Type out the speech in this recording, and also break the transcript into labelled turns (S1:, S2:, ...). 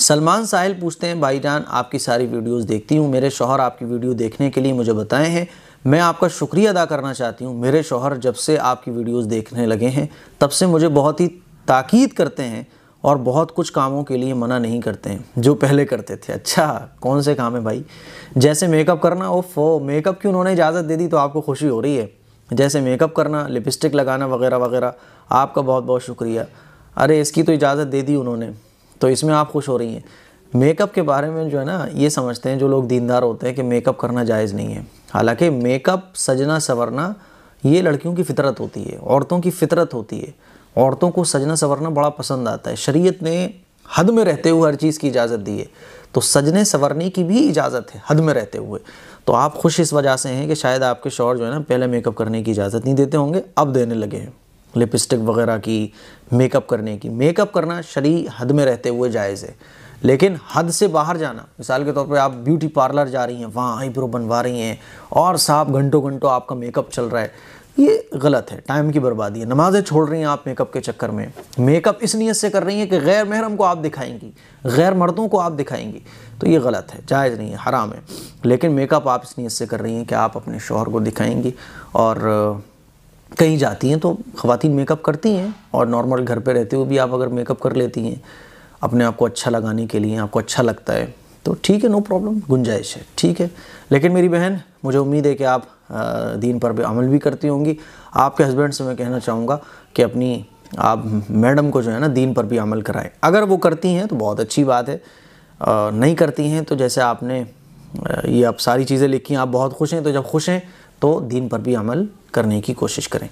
S1: सलमान साहिल पूछते हैं भाई जान आपकी सारी वीडियोस देखती हूँ मेरे शोहर आपकी वीडियो देखने के लिए मुझे बताए हैं मैं आपका शुक्रिया अदा करना चाहती हूँ मेरे शोहर जब से आपकी वीडियोस देखने लगे हैं तब से मुझे बहुत ही ताकीद करते हैं और बहुत कुछ कामों के लिए मना नहीं करते हैं जो पहले करते थे अच्छा कौन से काम है भाई जैसे मेकअप करना ओफ फो मेकअप की उन्होंने इजाज़त दे दी तो आपको खुशी हो रही है जैसे मेकअप करना लिपस्टिक लगाना वगैरह वगैरह आपका बहुत बहुत शुक्रिया अरे इसकी तो इजाज़त दे दी उन्होंने तो इसमें आप खुश हो रही हैं मेकअप के बारे में जो है ना ये समझते हैं जो लोग दीनदार होते हैं कि मेकअप करना जायज़ नहीं है हालांकि मेकअप सजना संवरना ये लड़कियों की फितरत होती है औरतों की फितरत होती है औरतों को सजना संवरना बड़ा पसंद आता है शरीयत ने हद में रहते हुए हर चीज़ की इजाज़त दी है तो सजने संवरने की भी इजाज़त है हद में रहते हुए तो आप खुश इस वजह से हैं कि शायद आपके शौहर जो है ना पहले मेकअप करने की इजाज़त नहीं देते होंगे अब देने लगे हैं लिपस्टिक वगैरह की मेकअप करने की मेकअप करना शरी हद में रहते हुए जायज़ है लेकिन हद से बाहर जाना मिसाल के तौर पे आप ब्यूटी पार्लर जा रही हैं वहाँ आईब्रो बनवा रही हैं और साहब घंटों घंटों आपका मेकअप चल रहा है ये गलत है टाइम की बर्बादी है नमाज़ें छोड़ रही हैं आप मेकअप के चक्कर में मेकअप इस नीयत से कर रही हैं कि गैर महरम को आप दिखाएंगी गैर मर्दों को आप दिखाएंगी तो ये गलत है जायज़ नहीं है हराम है लेकिन मेकअप आप इस नीयत से कर रही हैं कि आप अपने शोहर को दिखाएंगी और कहीं जाती हैं तो ख़वान मेकअप करती हैं और नॉर्मल घर पे रहते हुए भी आप अगर मेकअप कर लेती हैं अपने आप को अच्छा लगाने के लिए आपको अच्छा लगता है तो ठीक है नो प्रॉब्लम गुंजाइश है ठीक है लेकिन मेरी बहन मुझे उम्मीद है कि आप दीन पर भी अमल भी करती होंगी आपके हस्बैंड से मैं कहना चाहूँगा कि अपनी आप मैडम को जो है ना दीन पर भी अमल कराएं अगर वो करती हैं तो बहुत अच्छी बात है नहीं करती हैं तो जैसे आपने ये आप सारी चीज़ें लिखी आप बहुत खुश हैं तो जब खुश हैं तो दिन पर भी अमल करने की कोशिश करें